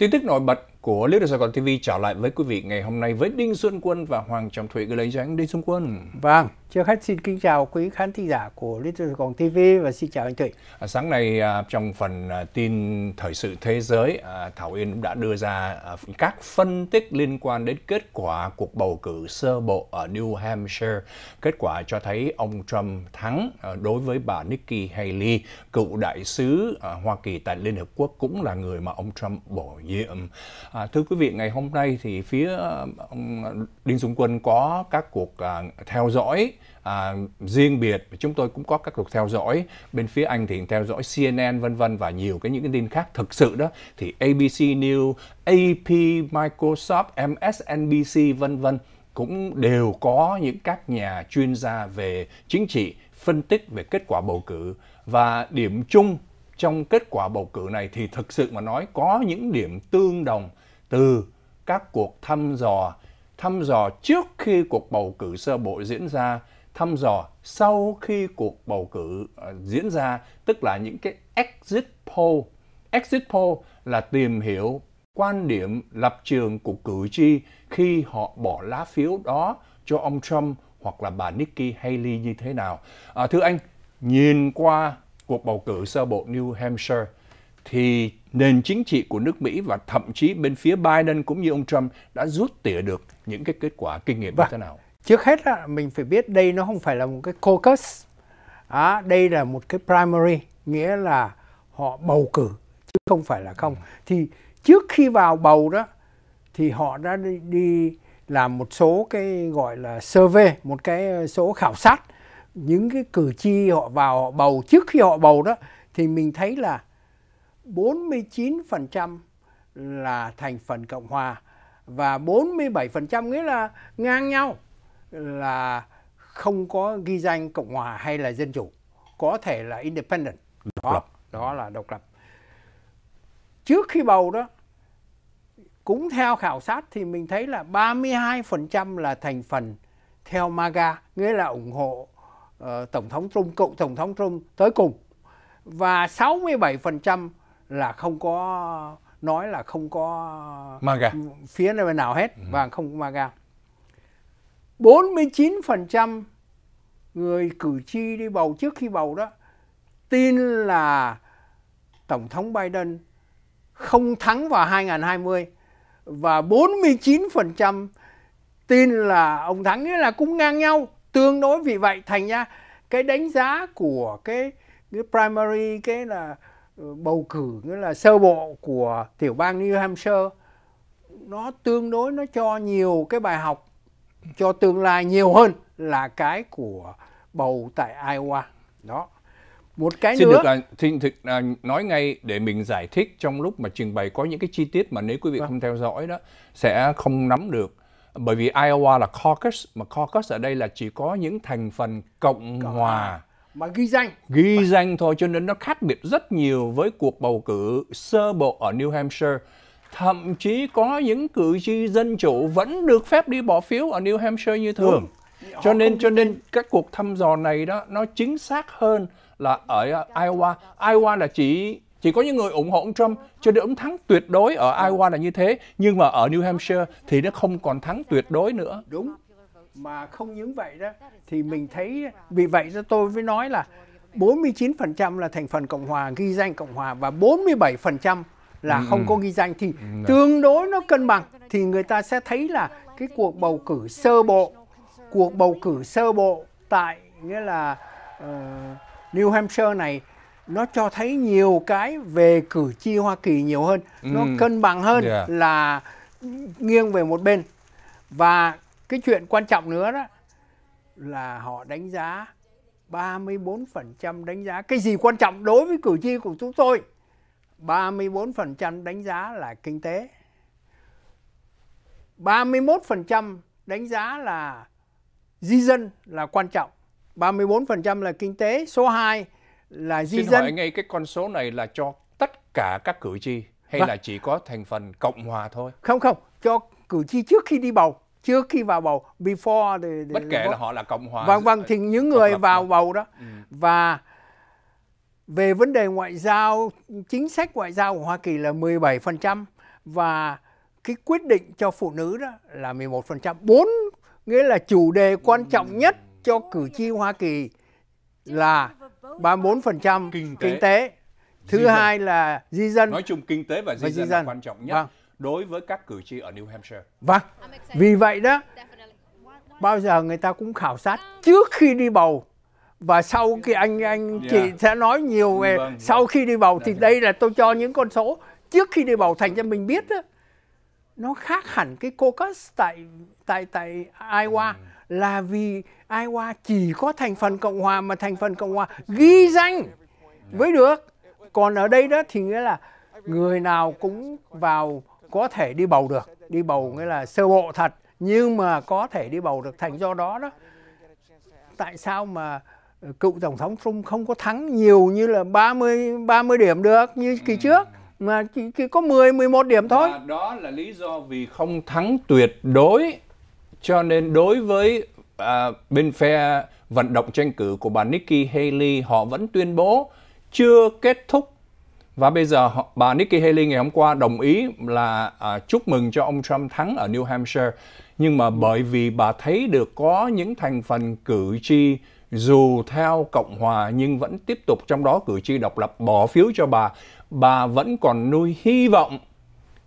Tin tức nổi bật của Liêu Đài Sài Gòn TV trở lại với quý vị ngày hôm nay với Đinh Xuân Quân và Hoàng Trọng Thụy gửi lấy cho anh Đinh Xuân Quân. Vâng, Trước hết xin kính chào quý khán thính giả của Little Cộng TV và xin chào anh Thụy. À, sáng nay à, trong phần à, tin thời sự thế giới, à, Thảo Yên cũng đã đưa ra à, các phân tích liên quan đến kết quả cuộc bầu cử sơ bộ ở New Hampshire. Kết quả cho thấy ông Trump thắng à, đối với bà Nikki Haley, cựu đại sứ à, Hoa Kỳ tại Liên Hợp Quốc cũng là người mà ông Trump bổ nhiệm. À, thưa quý vị, ngày hôm nay thì phía à, ông Đinh Dung Quân có các cuộc à, theo dõi à, riêng biệt chúng tôi cũng có các cuộc theo dõi bên phía anh thì theo dõi CNN vân vân và nhiều cái những cái tin khác thực sự đó thì ABC News, AP, Microsoft, MSNBC vân vân cũng đều có những các nhà chuyên gia về chính trị phân tích về kết quả bầu cử và điểm chung trong kết quả bầu cử này thì thực sự mà nói có những điểm tương đồng từ các cuộc thăm dò thăm dò trước khi cuộc bầu cử sơ bộ diễn ra, thăm dò sau khi cuộc bầu cử uh, diễn ra, tức là những cái exit poll. Exit poll là tìm hiểu quan điểm lập trường của cử tri khi họ bỏ lá phiếu đó cho ông Trump hoặc là bà Nikki Haley như thế nào. À, thưa anh, nhìn qua cuộc bầu cử sơ bộ New Hampshire thì nền chính trị của nước Mỹ và thậm chí bên phía Biden cũng như ông Trump đã rút tỉa được những cái kết quả kinh nghiệm và, như vâng. thế nào? Trước hết là mình phải biết đây nó không phải là một cái caucus, à, đây là một cái primary, nghĩa là họ bầu cử chứ không phải là không. Ừ. Thì trước khi vào bầu đó thì họ đã đi, đi làm một số cái gọi là survey, một cái ờ, số khảo sát những cái cử tri họ vào họ bầu trước khi họ bầu đó thì mình thấy là 49% là thành phần Cộng hòa và 47% nghĩa là ngang nhau là không có ghi danh Cộng hòa hay là dân chủ, có thể là independent. Đó, lập. đó là độc lập. Trước khi bầu đó cũng theo khảo sát thì mình thấy là 32% là thành phần theo MAGA, nghĩa là ủng hộ uh, tổng thống Trump, cựu tổng thống Trump tới cùng và 67% là không có nói là không có Maga. phía này nào hết ừ. và không có Maga. 49% người cử tri đi bầu trước khi bầu đó tin là Tổng thống Biden không thắng vào 2020 và 49% tin là ông thắng nghĩa là cũng ngang nhau tương đối vì vậy thành ra cái đánh giá của cái cái primary cái là Ờ, bầu cử nghĩa là sơ bộ của tiểu bang New Hampshire nó tương đối nó cho nhiều cái bài học cho tương lai nhiều hơn là cái của bầu tại Iowa đó một cái xin nữa được là, xin thực là nói ngay để mình giải thích trong lúc mà trình bày có những cái chi tiết mà nếu quý vị vâng. không theo dõi đó sẽ không nắm được bởi vì Iowa là caucus mà caucus ở đây là chỉ có những thành phần cộng, cộng hòa mà ghi danh ghi Phải. danh thôi cho nên nó khác biệt rất nhiều với cuộc bầu cử sơ bộ ở New Hampshire thậm chí có những cử tri dân chủ vẫn được phép đi bỏ phiếu ở New Hampshire như thường Đúng. cho nên cho nên các cuộc thăm dò này đó nó chính xác hơn là ở Iowa Iowa là chỉ chỉ có những người ủng hộ ông Trump cho nên ông thắng tuyệt đối ở Iowa là như thế nhưng mà ở New Hampshire thì nó không còn thắng tuyệt đối nữa đúng mà không những vậy đó thì mình thấy vì vậy cho tôi mới nói là 49% là thành phần Cộng hòa ghi danh Cộng hòa và 47% là ừ, không có ừ. ghi danh thì ừ, tương đối nó cân bằng thì người ta sẽ thấy là cái cuộc bầu cử sơ bộ cuộc bầu cử sơ bộ tại nghĩa là uh, New Hampshire này nó cho thấy nhiều cái về cử tri Hoa Kỳ nhiều hơn, nó cân bằng hơn là nghiêng về một bên. Và cái chuyện quan trọng nữa đó là họ đánh giá 34% đánh giá cái gì quan trọng đối với cử tri của chúng tôi 34% đánh giá là kinh tế 31% đánh giá là di dân là quan trọng 34% là kinh tế số 2 là di Xin dân hỏi ngay cái con số này là cho tất cả các cử tri hay vâng. là chỉ có thành phần cộng hòa thôi không không cho cử tri trước khi đi bầu trước khi vào bầu before thì, thì bất kể là họ là cộng hòa vâng vâng thì những người vào bầu đó ừ. và về vấn đề ngoại giao chính sách ngoại giao của Hoa Kỳ là 17% và cái quyết định cho phụ nữ đó là 11%. Bốn nghĩa là chủ đề quan trọng ừ. nhất cho cử tri Hoa Kỳ là 34% kinh tế. Kinh tế. Thứ di hai là di dân. Nói chung kinh tế và di, và di dân, dân là quan trọng nhất. Vâng đối với các cử tri ở New Hampshire. Vâng, vì vậy đó, bao giờ người ta cũng khảo sát trước khi đi bầu và sau khi anh anh chị yeah. sẽ nói nhiều về vâng, vâng. sau khi đi bầu thì dạ, dạ. đây là tôi cho những con số trước khi đi bầu thành cho mình biết đó, nó khác hẳn cái caucus tại tại tại Iowa ừ. là vì Iowa chỉ có thành phần cộng hòa mà thành phần cộng hòa ghi danh với dạ. được còn ở đây đó thì nghĩa là người nào cũng vào có thể đi bầu được đi bầu nghĩa là sơ bộ thật nhưng mà có thể đi bầu được thành do đó đó tại sao mà cựu tổng thống Trump không có thắng nhiều như là 30 30 điểm được như kỳ ừ. trước mà chỉ, chỉ có 10 11 điểm thôi. Và đó là lý do vì không thắng tuyệt đối cho nên đối với à, bên phe vận động tranh cử của bà Nikki Haley họ vẫn tuyên bố chưa kết thúc và bây giờ bà Nikki Haley ngày hôm qua đồng ý là à, chúc mừng cho ông Trump thắng ở New Hampshire. Nhưng mà bởi vì bà thấy được có những thành phần cử tri dù theo Cộng Hòa nhưng vẫn tiếp tục trong đó cử tri độc lập bỏ phiếu cho bà, bà vẫn còn nuôi hy vọng,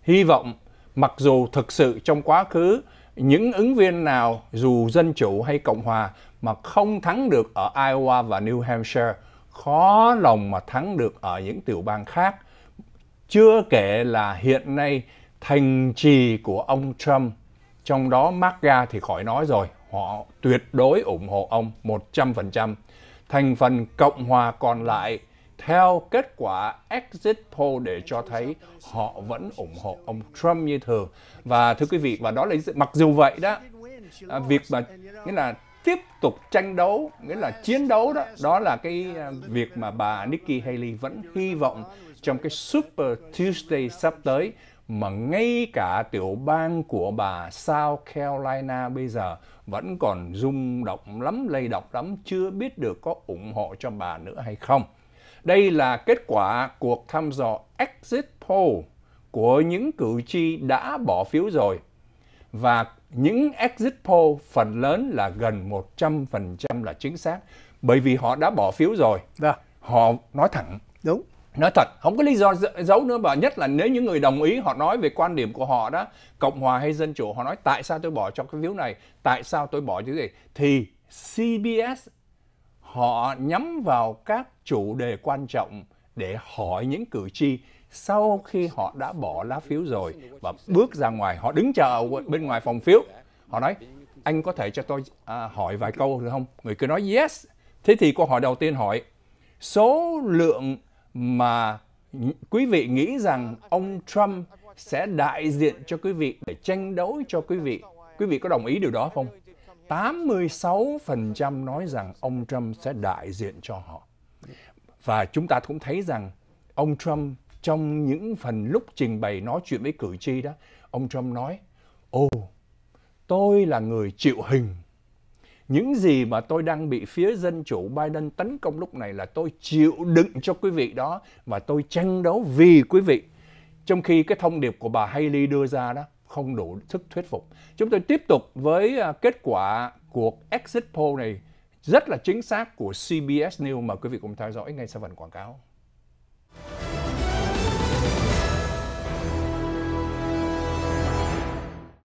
hy vọng mặc dù thực sự trong quá khứ những ứng viên nào dù Dân Chủ hay Cộng Hòa mà không thắng được ở Iowa và New Hampshire khó lòng mà thắng được ở những tiểu bang khác. Chưa kể là hiện nay thành trì của ông Trump, trong đó MAGA thì khỏi nói rồi, họ tuyệt đối ủng hộ ông 100%. Thành phần Cộng hòa còn lại theo kết quả exit poll để cho thấy họ vẫn ủng hộ ông Trump như thường. Và thưa quý vị, và đó là mặc dù vậy đó, à, việc mà nghĩa là tiếp tục tranh đấu nghĩa là chiến đấu đó đó là cái à, việc mà bà Nikki Haley vẫn hy vọng trong cái Super Tuesday sắp tới mà ngay cả tiểu bang của bà South Carolina bây giờ vẫn còn rung động lắm, lay động lắm, chưa biết được có ủng hộ cho bà nữa hay không. Đây là kết quả cuộc thăm dò exit poll của những cử tri đã bỏ phiếu rồi. Và những exit poll phần lớn là gần 100% là chính xác bởi vì họ đã bỏ phiếu rồi. Dạ. Họ nói thẳng. Đúng. Nói thật, không có lý do giấu nữa và nhất là nếu những người đồng ý họ nói về quan điểm của họ đó, Cộng hòa hay Dân chủ, họ nói tại sao tôi bỏ cho cái phiếu này, tại sao tôi bỏ như thế Thì CBS họ nhắm vào các chủ đề quan trọng để hỏi những cử tri sau khi họ đã bỏ lá phiếu rồi và bước ra ngoài họ đứng chờ bên ngoài phòng phiếu họ nói anh có thể cho tôi à, hỏi vài câu được không người kia nói yes thế thì câu hỏi đầu tiên hỏi số lượng mà quý vị nghĩ rằng ông Trump sẽ đại diện cho quý vị để tranh đấu cho quý vị quý vị có đồng ý điều đó không 86% nói rằng ông Trump sẽ đại diện cho họ và chúng ta cũng thấy rằng ông Trump trong những phần lúc trình bày nói chuyện với cử tri đó, ông Trump nói, ô tôi là người chịu hình. Những gì mà tôi đang bị phía Dân Chủ Biden tấn công lúc này là tôi chịu đựng cho quý vị đó và tôi tranh đấu vì quý vị. Trong khi cái thông điệp của bà Haley đưa ra đó không đủ sức thuyết phục. Chúng tôi tiếp tục với à, kết quả cuộc exit poll này rất là chính xác của CBS News mà quý vị cùng theo dõi ngay sau phần quảng cáo.